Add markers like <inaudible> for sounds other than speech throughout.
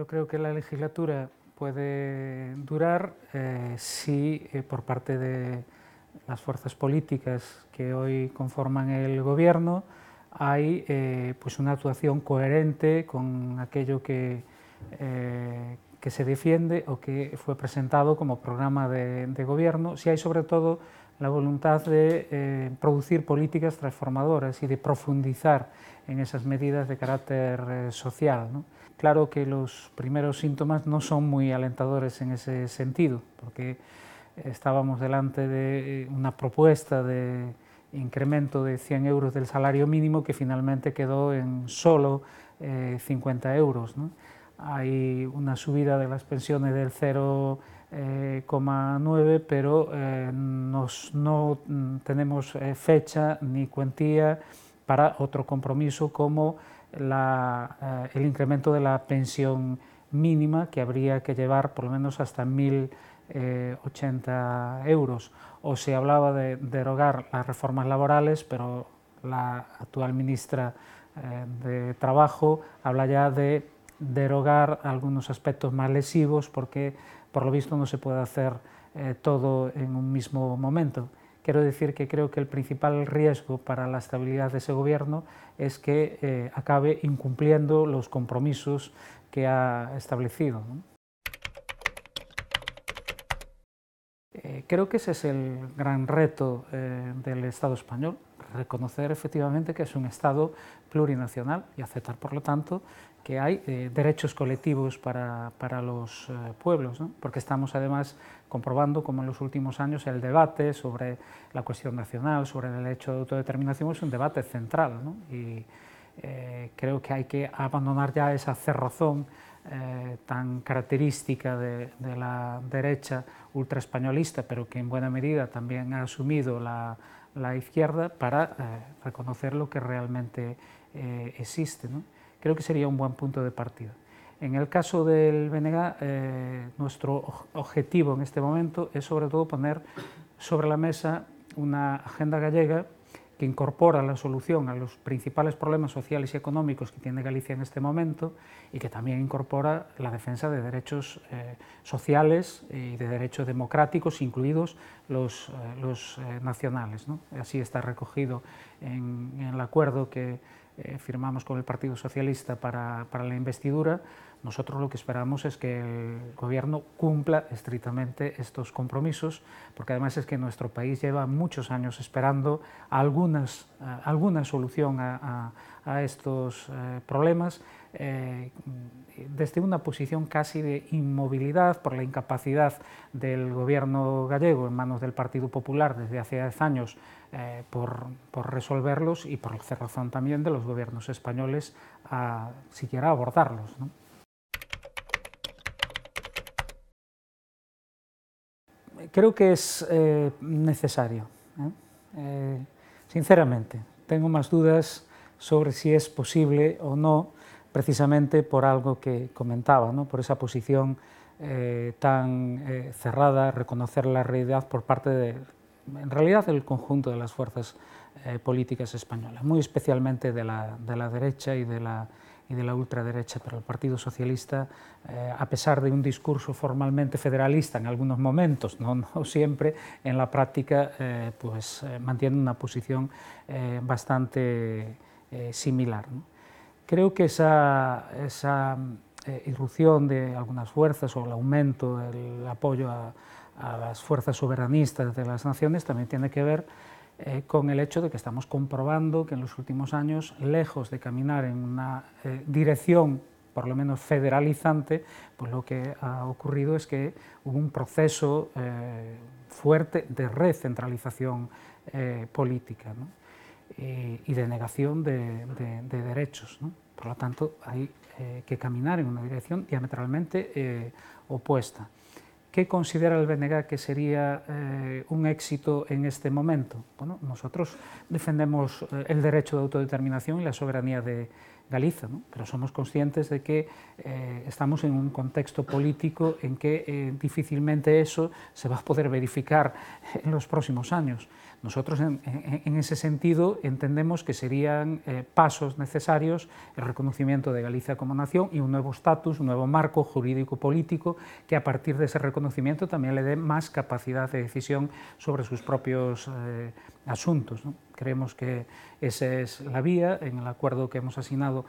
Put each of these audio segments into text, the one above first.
Yo creo que la legislatura puede durar eh, si eh, por parte de las fuerzas políticas que hoy conforman el gobierno hay eh, pues una actuación coherente con aquello que, se defiende o que fue presentado como programa de, gobierno, si hay sobre todo la voluntad de producir políticas transformadoras y de profundizar en esas medidas de carácter social. Claro que los primeros síntomas no son muy alentadores en ese sentido, porque estábamos delante de eh, una propuesta de incremento de 100 euros del salario mínimo que finalmente quedó en solo 50 eh, euros. Hay una subida de las pensiones del 0,9, eh, pero no mm, tenemos fecha ni cuantía para otro compromiso como eh, el incremento de la pensión mínima que habría que llevar por lo menos hasta 1.080 eh, euros. O se hablaba de derogar las reformas laborales, pero la actual ministra eh, de Trabajo habla ya de derogar algunos aspectos más lesivos porque por lo visto no se puede hacer todo en un mismo momento. Quiero decir que creo que el principal riesgo para la estabilidad de ese gobierno es que eh, acabe incumpliendo los compromisos que ha establecido. Eh, creo que ese es el gran reto eh, del Estado español, reconocer efectivamente que es un Estado plurinacional y aceptar, por lo tanto, que hay eh, derechos colectivos para, para los eh, pueblos, porque estamos además comprobando como en los últimos años el debate sobre la cuestión nacional, sobre el derecho de autodeterminación, es un debate central. Y eh, creo que hay que abandonar ya esa cerrazón tan característica de, de la derecha ultraespañolista, pero que en buena medida también ha asumido la la izquierda para eh, reconocer lo que realmente eh, existe. Creo que sería un buen punto de partida. En el caso del BNG, eh, nuestro objetivo en este momento es sobre todo poner sobre la mesa una agenda gallega que incorpora la solución a los principales problemas sociales y económicos que tiene Galicia en este momento y que también incorpora la defensa de derechos eh, sociales y de derechos democráticos, incluidos los, eh, los eh, nacionales. Así está recogido en el acuerdo que eh, firmamos con el Partido Socialista para, la investidura, nosotros lo que esperamos es que el gobierno cumpla estrictamente estos compromisos, porque además es que nuestro país lleva muchos años esperando algunas, eh, alguna solución a, estos eh, problemas desde una posición casi de inmovilidad por la incapacidad del gobierno gallego en manos del Partido Popular desde hace 10 años eh, por, resolverlos y por la cerrazón también de los gobiernos españoles a siquiera abordarlos. Creo que es eh, necesario, ¿eh? sinceramente. Tengo más dudas sobre si es posible o no, precisamente por algo que comentaba, por esa posición tan cerrada, reconocer la realidad por parte de en realidad el conjunto de las fuerzas eh, políticas españolas, muy especialmente de la, de la derecha y de la, y de la ultraderecha, pero el Partido Socialista, eh, a pesar de un discurso formalmente federalista en algunos momentos, no, <laughs> siempre, en la práctica eh, pues, mantiene una posición bastante similar. Creo que esa, esa irrupción de algunas fuerzas o el aumento del apoyo a, a las fuerzas soberanistas de las naciones también tiene que ver eh, con el hecho de que estamos comprobando que en los últimos años, lejos de caminar en una eh, dirección por lo menos federalizante, pues lo que ha ocurrido es que hubo un proceso eh, fuerte de recentralización política y, de negación de, derechos. Por lo tanto, hay que caminar en una dirección diametralmente opuesta. ¿Qué considera el BNG que sería eh, un éxito en este momento? Bueno, nosotros defendemos eh, el derecho de autodeterminación y la soberanía de, Galiza, pero somos conscientes de que eh, estamos en un contexto político en que eh, difícilmente eso se va a poder verificar en los próximos años. Nosotros en, ese sentido entendemos que serían eh, pasos necesarios el reconocimiento de Galicia como nación y un nuevo estatus, un nuevo marco jurídico-político que a partir de ese reconocimiento también le dé más capacidad de decisión sobre sus propios asuntos. Creemos que esa es la vía. En el acuerdo que hemos asignado,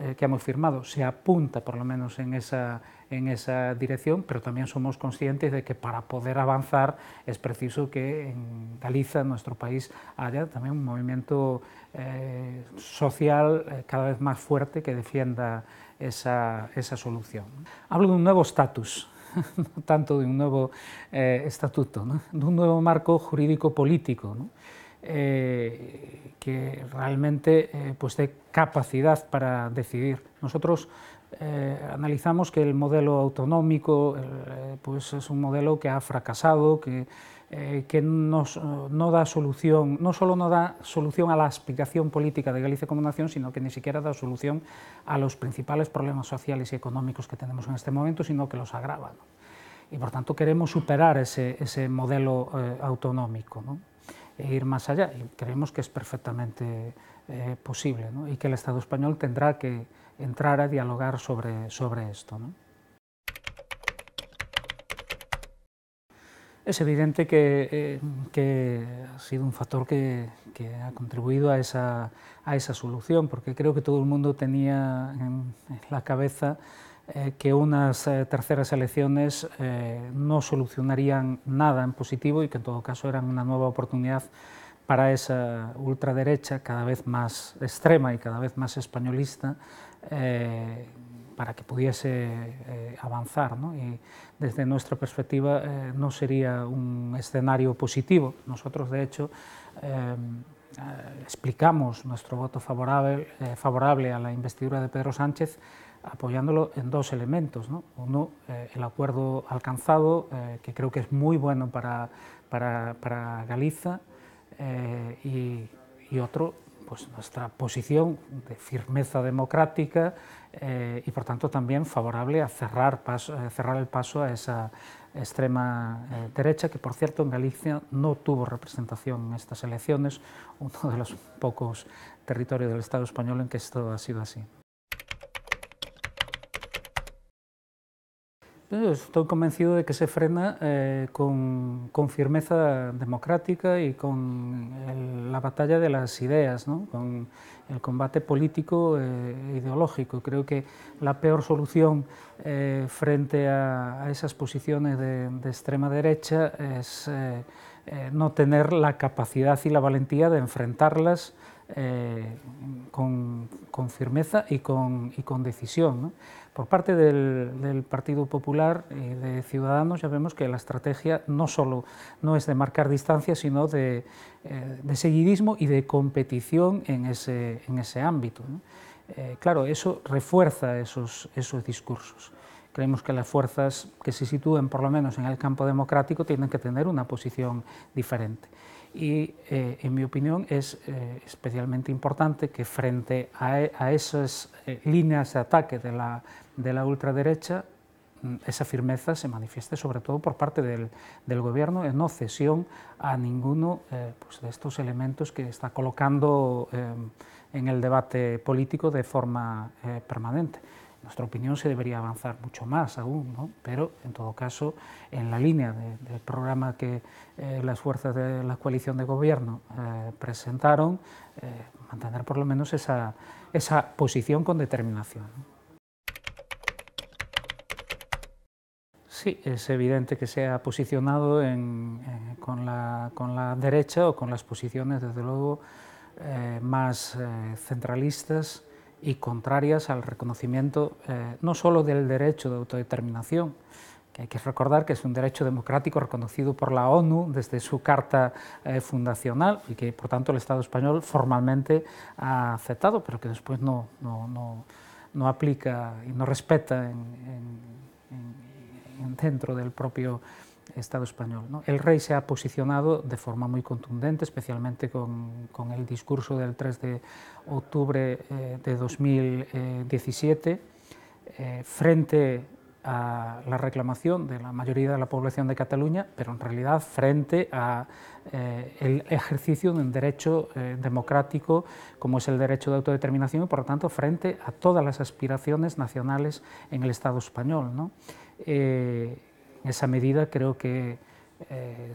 eh, que hemos firmado, se apunta por lo menos en esa, en esa dirección, pero también somos conscientes de que para poder avanzar es preciso que en Galiza, en nuestro país, haya también un movimiento eh, social eh, cada vez más fuerte que defienda esa, solución. Hablo de un nuevo estatus <laughs> no tanto de un nuevo estatuto, de un nuevo marco jurídico político. ¿no? Eh, que realmente eh, pues dé capacidad para decidir. Nosotros eh, analizamos que el modelo autonómico pues es un modelo que ha fracasado, que, que nos, no da solución, no solo no da solución a la aspiración política de Galicia como nación, sino que ni siquiera da solución a los principales problemas sociales y económicos que tenemos en este momento, sino que los agrava. Y por tanto queremos superar ese, ese modelo autonómico. ¿no? E ir más allá. Y creemos que es perfectamente eh, posible y que el Estado español tendrá que entrar a dialogar sobre, sobre esto. Es evidente eh, que, ha sido un factor que, ha contribuido a esa, a esa, solución, porque creo que todo el mundo tenía en la cabeza eh, que unas eh, terceras elecciones eh, no solucionarían nada en positivo y que en todo caso eran una nueva oportunidad para esa ultraderecha cada vez más extrema y cada vez más españolista para que pudiese avanzar. ¿no? Y desde nuestra perspectiva no sería un escenario positivo. Nosotros, de hecho, eh, explicamos nuestro voto favorable, eh, favorable, a la investidura de Pedro Sánchez apoyándolo en dos elementos. ¿no? Uno, eh, el acuerdo alcanzado, que creo que es muy bueno para, para, para Galiza, y, otro, pues nuestra posición de firmeza democrática y, por tanto, también favorable a cerrar, paso, cerrar el paso a esa extrema eh, derecha, que por cierto en Galicia no tuvo representación en estas elecciones, uno de los pocos territorios del Estado español en que esto ha sido así. Estoy convencido de que se frena eh, con, firmeza democrática y con la batalla de las ideas, con el combate político e ideológico. Creo que la peor solución eh, frente a, esas posiciones de, extrema derecha es no tener la capacidad y la valentía de enfrentarlas con, firmeza y con, decisión. Por parte del, Partido Popular y de Ciudadanos ya vemos que la estrategia no solo no es de marcar distancia, sino de, eh, seguidismo y de competición en ese, ámbito. Eh, claro, eso refuerza esos, esos discursos. Creemos que las fuerzas que se sitúen, por lo menos en el campo democrático, tienen que tener una posición diferente y eh, en mi opinión es eh, especialmente importante que frente a, e, a esas eh, líneas de ataque de la, de la, ultraderecha, mm, esa firmeza se manifieste sobre todo por parte del, gobierno en no cesión a ninguno pues, de estos elementos que está colocando en el debate político de forma permanente nuestra opinión se debería avanzar mucho más aún, pero en todo caso, en la línea del programa que eh, las fuerzas de la coalición de gobierno eh, presentaron, eh, mantener por lo menos esa, posición con determinación. Sí, es evidente que se ha posicionado con, la, derecha o con las posiciones, desde luego, más centralistas y contrarias al reconocimiento eh, no solo del derecho de autodeterminación, que hay que recordar que es un derecho democrático reconocido por la ONU desde su carta eh, fundacional y que por tanto el Estado español formalmente ha aceptado, pero que después no, no, no, no aplica y no respeta en, en dentro del propio Estado español. El rey se ha posicionado de forma muy contundente, especialmente con, el discurso del 3 de octubre eh, de 2017, eh, eh, frente a la reclamación de la mayoría de la población de Cataluña, pero en realidad frente a el ejercicio de un derecho democrático como es el derecho de autodeterminación y por lo tanto frente a todas las aspiraciones nacionales en el Estado español esa medida creo que eh,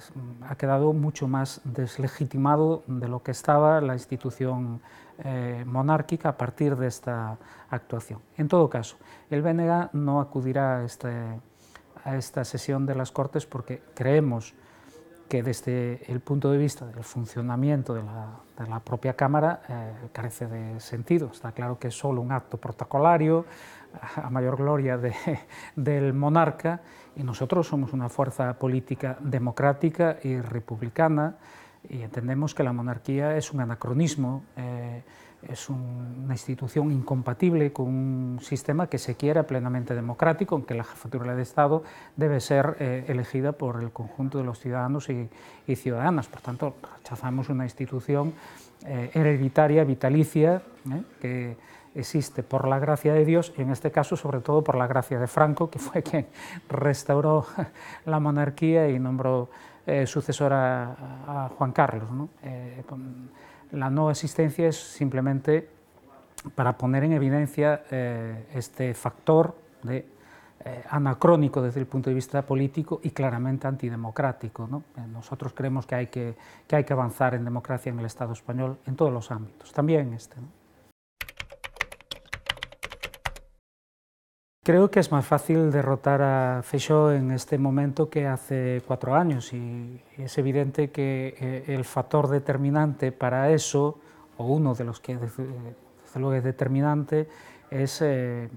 ha quedado mucho más deslegitimado de lo que estaba la institución eh, monárquica a partir de esta actuación. En todo caso, el BNG no acudirá este, a esta sesión de las Cortes porque creemos que desde el punto de vista del funcionamiento de la, propia Cámara eh, carece de sentido. Está claro que es solo un acto protocolario, a mayor gloria de, <laughs> del monarca, y nosotros somos una fuerza política democrática y republicana, y entendemos que la monarquía es un anacronismo. Eh, es una institución incompatible con un sistema que se quiera plenamente democrático, en que la jefatura de Estado debe ser eh, elegida por el conjunto de los ciudadanos y, ciudadanas. Por tanto, rechazamos una institución eh, hereditaria, vitalicia, eh, que existe por la gracia de Dios y en este caso sobre todo por la gracia de Franco, que fue quien restauró <laughs> la monarquía y nombró sucesor a, Juan Carlos. La no existencia es simplemente para poner en evidencia eh, este factor de, eh, anacrónico desde el punto de vista político y claramente antidemocrático. Eh, nosotros creemos que hay que, que hay que avanzar en democracia en el Estado español en todos los ámbitos, también este. Creo que es más fácil derrotar a Feixó en este momento que hace cuatro años y es evidente que eh, el factor determinante para eso, o uno de los que eh, es determinante, es eh,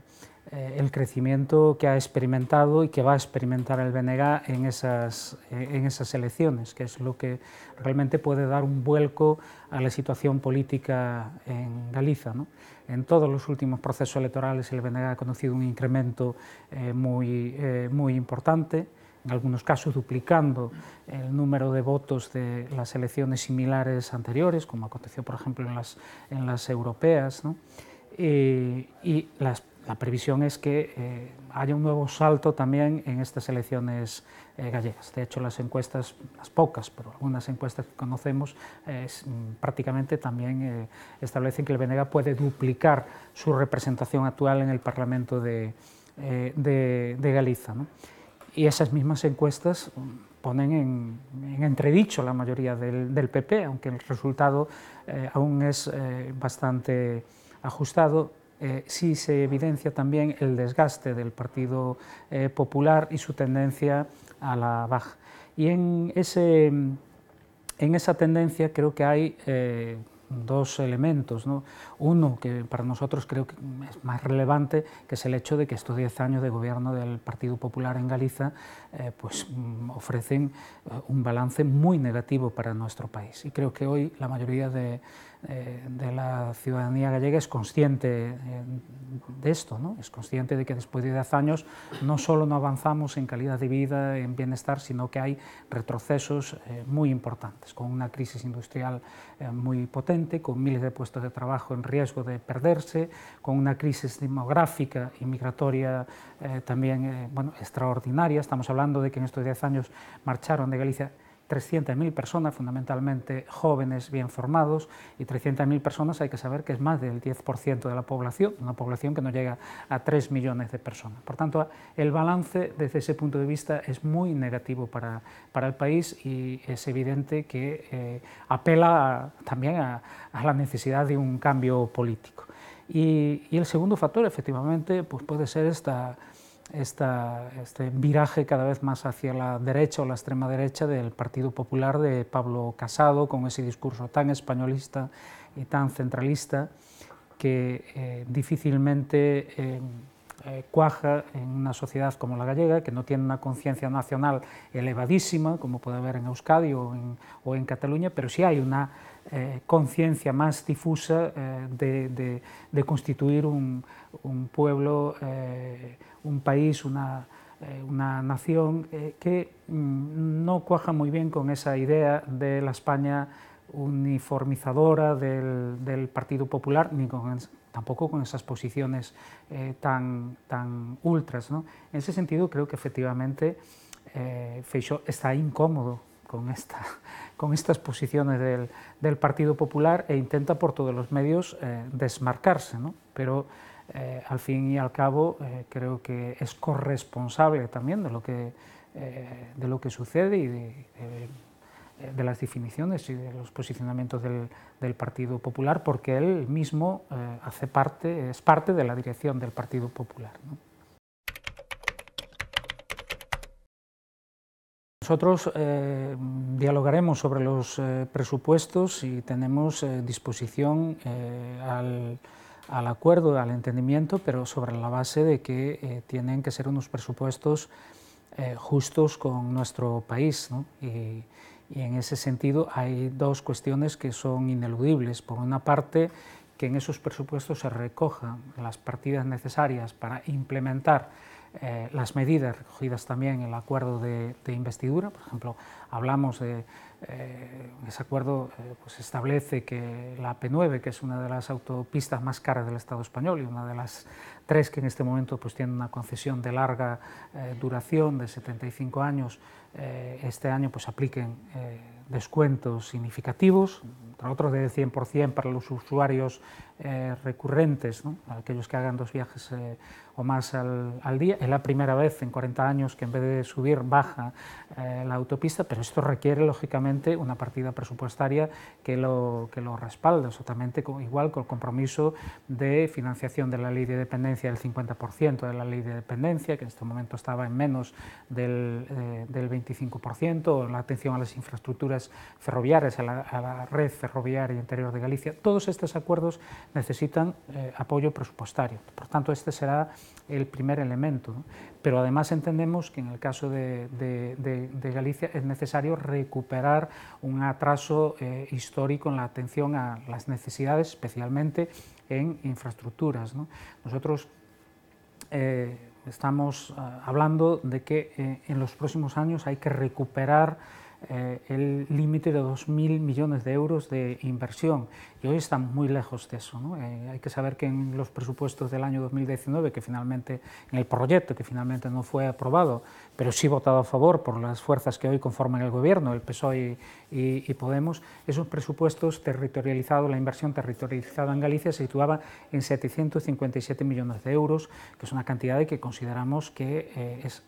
eh, el crecimiento que ha experimentado y que va a experimentar el BNG en esas, eh, en esas elecciones, que es lo que realmente puede dar un vuelco a la situación política en Galicia En todos los últimos procesos electorales el BNG ha conocido un incremento eh, muy, muy importante en algunos casos duplicando el número de votos de las elecciones similares anteriores, como aconteció por ejemplo en las, en las europeas. y las la previsión es que eh, haya un nuevo salto también en estas elecciones eh, gallegas. De hecho, las encuestas, las pocas, pero algunas encuestas que conocemos, eh, mm, prácticamente también establecen que el Venega puede duplicar su representación actual en el Parlamento de, Galiza. Y esas mismas encuestas mm, ponen en, entredicho la mayoría del, PP, aunque el resultado aún es bastante ajustado eh, sí se evidencia también el desgaste del Partido eh, Popular y su tendencia a la baja. Y en, ese, en esa tendencia creo que hay... Eh, dos elementos. Uno, que para nosotros creo que es más relevante, que es el hecho de que estos 10 años de gobierno del Partido Popular en Galicia eh, pues, mm, ofrecen eh, un balance muy negativo para nuestro país. Y creo que hoy la mayoría de, eh, la ciudadanía gallega es consciente de esto, ¿no? es consciente de que después de 10 años no solo no avanzamos en calidad de vida, en bienestar, sino que hay retrocesos muy importantes, con una crisis industrial muy potente con miles de puestos de trabajo en riesgo de perderse, con una crisis demográfica y migratoria eh, también eh, extraordinaria. Estamos hablando de que en estos 10 años marcharon de Galicia 300.000 personas, fundamentalmente jóvenes bien formados, y 300.000 personas hay que saber que es más del 10% de la población, una población que no llega a 3 millones de personas. Por tanto, el balance desde ese punto de vista es muy negativo para, para el país y es evidente que eh, apela también a, la necesidad de un cambio político. Y, y, el segundo factor, efectivamente, pues puede ser esta este viraje cada vez más hacia la derecha o la extrema derecha del Partido Popular de Pablo Casado, con ese discurso tan españolista y tan centralista que eh, difícilmente em, eh, cuaja en una sociedad como la gallega, que no tiene una conciencia nacional elevadísima, como puede haber en Euskadi o en, Cataluña, pero sí hay una eh, conciencia más difusa de, constituir un, pueblo un país, una, eh, nación eh, que mm, no cuaja muy bien con esa idea de la España uniformizadora del, Partido Popular, ni tampoco con esas posiciones eh, tan, tan ultras. En ese sentido, creo que efectivamente Feixó está incómodo con, esta, <laughs> con estas posiciones del, Partido Popular e intenta por todos los medios desmarcarse. ¿no? Pero eh, al fin y al cabo eh, creo que es corresponsable también de lo que, eh, de lo que sucede y de, las definiciones y de los posicionamientos del, Partido Popular, porque él mismo hace parte, es parte de la dirección del Partido Popular. Nosotros dialogaremos sobre los presupuestos y tenemos disposición al al acuerdo, al entendimiento, pero sobre la base de que eh, tienen que ser unos presupuestos eh, justos con nuestro país. Y, en ese sentido hay dos cuestiones que son ineludibles. Por una parte, que en esos presupuestos se recojan las partidas necesarias para implementar eh, las medidas recogidas también en el acuerdo de investidura. Por ejemplo, hablamos de en eh, ese acuerdo eh, pues establece que la P9, que es una de las autopistas más caras del Estado español y una de las tres que en este momento pues, tiene una concesión de larga eh, duración, de 75 años, este año pues, apliquen descuentos significativos, entre otros de 100% para los usuarios eh, recurrentes, aquellos que hagan dos viajes eh, o más al, día. Es la primera vez en 40 años que en vez de subir baja eh, la autopista, pero esto requiere lógicamente una partida presupuestaria que lo, que lo respalda, exactamente igual con el compromiso de financiación de la ley de dependencia del 50% de la ley de dependencia, que en este momento estaba en menos del, 25%, la atención a las infraestructuras ferroviarias, a la red ferroviaria interior de Galicia. Todos estos acuerdos necesitan eh, apoyo presupuestario. Por tanto, este será el primer elemento. Pero además entendemos que en el caso de, Galicia es necesario recuperar un atraso eh, histórico en la atención a las necesidades, especialmente en infraestructuras. Nosotros eh, estamos ah, hablando de que en los próximos años hay que recuperar eh, el límite de 2.000 millones de euros de inversión y hoy estamos muy lejos de eso. Eh, hay que saber que en los presupuestos del año 2019, que finalmente, en el proyecto que finalmente no fue aprobado, pero sí votado a favor por las fuerzas que hoy conforman el gobierno, el PSOE y, Podemos, esos presupuestos territorializados, la inversión territorializada en Galicia se situaba en 757 millones de euros, que es una cantidad que consideramos que eh, es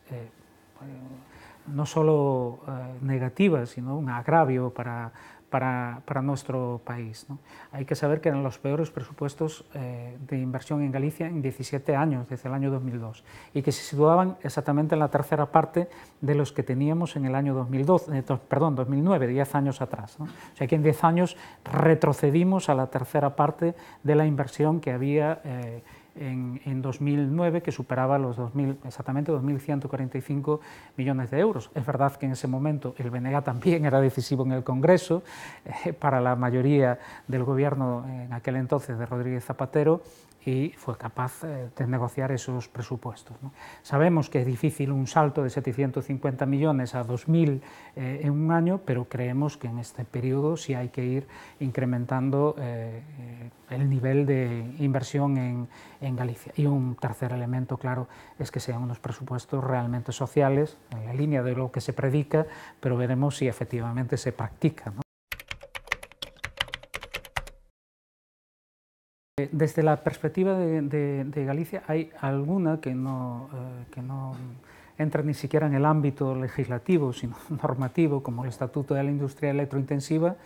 no solo eh, negativas, sino un agravio para, para, para nuestro país. Hay que saber que eran los peores presupuestos eh, de inversión en Galicia en 17 años, desde el año 2002, y que se situaban exactamente en la tercera parte de los que teníamos en el año 2012, eh, perdón, 2009, 10 años atrás. O sea que en 10 años retrocedimos a la tercera parte de la inversión que había en, 2009 que superaba los 2000, exactamente 2.145 millones de euros. Es verdad que en ese momento el BNG también era decisivo en el Congreso, eh, para la mayoría del gobierno en aquel entonces de Rodríguez Zapatero, y fue capaz eh, de negociar esos presupuestos. Sabemos que es difícil un salto de 750 millones a 2.000 eh, en un año, pero creemos que en este periodo sí hay que ir incrementando eh, el nivel de inversión en, Galicia. Y un tercer elemento, claro, es que sean unos presupuestos realmente sociales, en la línea de lo que se predica, pero veremos si efectivamente se practica. Desde la perspectiva de, Galicia hay alguna que no, eh, no entra ni siquiera en el ámbito legislativo, sino <laughs> normativo, como el Estatuto de la Industria Electrointensiva,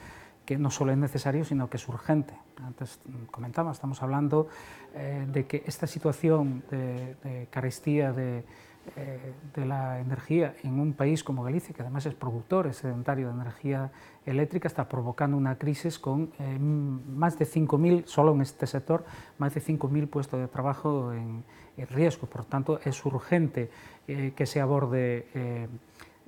que no solo es necesario, sino que es urgente. Antes comentaba, estamos hablando eh, de que esta situación de, de carestía de eh, de la energía en un país como Galicia, que además es productor sedentario de energía eléctrica, está provocando una crisis con em, más de 5.000, solo en este sector, más de 5.000 puestos de trabajo en, riesgo. Por tanto, es urgente eh, que se aborde. Eh,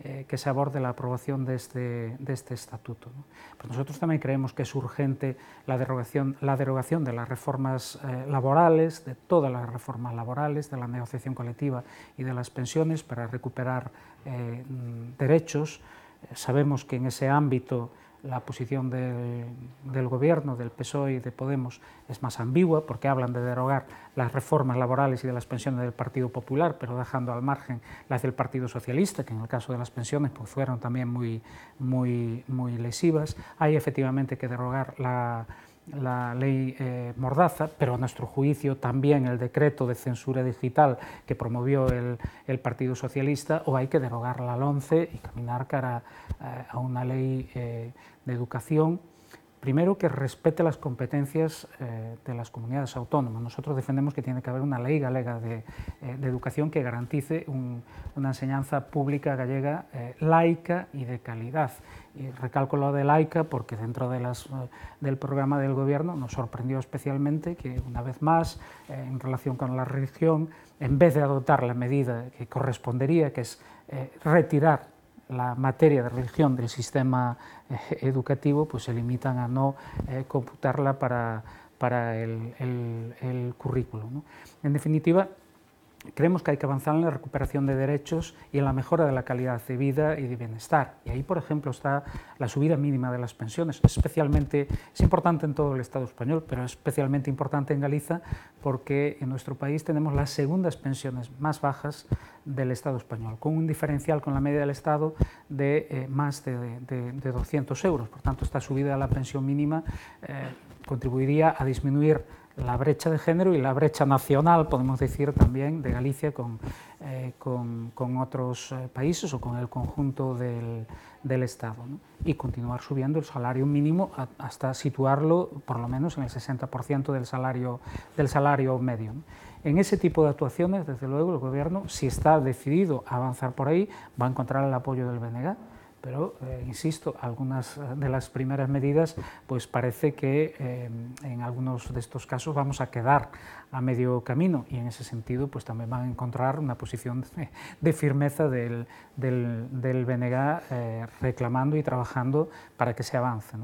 eh, que se aborde la aprobación de este, este estatuto. Pues nosotros también creemos que es urgente la derogación, de las reformas eh, laborales, de todas las reformas laborales, de la negociación colectiva y de las pensiones para recuperar eh, derechos. Sabemos que en ese ámbito la posición del, Gobierno, del PSOE y de Podemos es más ambigua, porque hablan de derogar las reformas laborales y de las pensiones del Partido Popular, pero dejando al margen las del Partido Socialista, que en el caso de las pensiones pues, fueron también muy, muy, muy lesivas. Hay efectivamente que derogar la la ley eh, Mordaza, pero a nuestro juicio también el decreto de censura digital que promovió el, Partido Socialista, o hay que derogar la 11 y caminar cara eh, a una ley eh, de educación Primero, que respete las competencias eh, de las comunidades autónomas. Nosotros defendemos que tiene que haber una ley galega de, eh, educación que garantice una enseñanza pública gallega eh, laica y de calidad. Y recalco lo de laica porque dentro del programa del Gobierno nos sorprendió especialmente que, una vez más, en relación con la religión, en vez de adoptar la medida que correspondería, que es retirar la materia de religión del sistema eh, educativo, pues se limitan a no eh, computarla para, el, currículo. En definitiva, creemos que hay que avanzar en la recuperación de derechos y en la mejora de la calidad de vida y de bienestar. Y ahí, por ejemplo, está la subida mínima de las pensiones. Especialmente, es importante en todo el Estado español, pero es especialmente importante en Galicia, porque en nuestro país tenemos las segundas pensiones más bajas del Estado español, con un diferencial con la media del Estado de eh, más de, 200 euros. Por tanto, esta subida de la pensión mínima eh, contribuiría a disminuir la brecha de género y la brecha nacional, podemos decir también, de Galicia con, eh, otros eh, países o con el conjunto del, Estado. Y continuar subiendo el salario mínimo hasta situarlo por lo menos en el 60% del salario, del salario medio. En ese tipo de actuaciones, desde luego, el Gobierno, si está decidido a avanzar por ahí, va a encontrar el apoyo del BNG pero eh, insisto, algunas eh, de las primeras medidas, pues parece que eh, en algunos de estos casos vamos a quedar a medio camino y en ese sentido, pues también van a encontrar una posición de, firmeza del, del, BNG reclamando y trabajando para que se avance.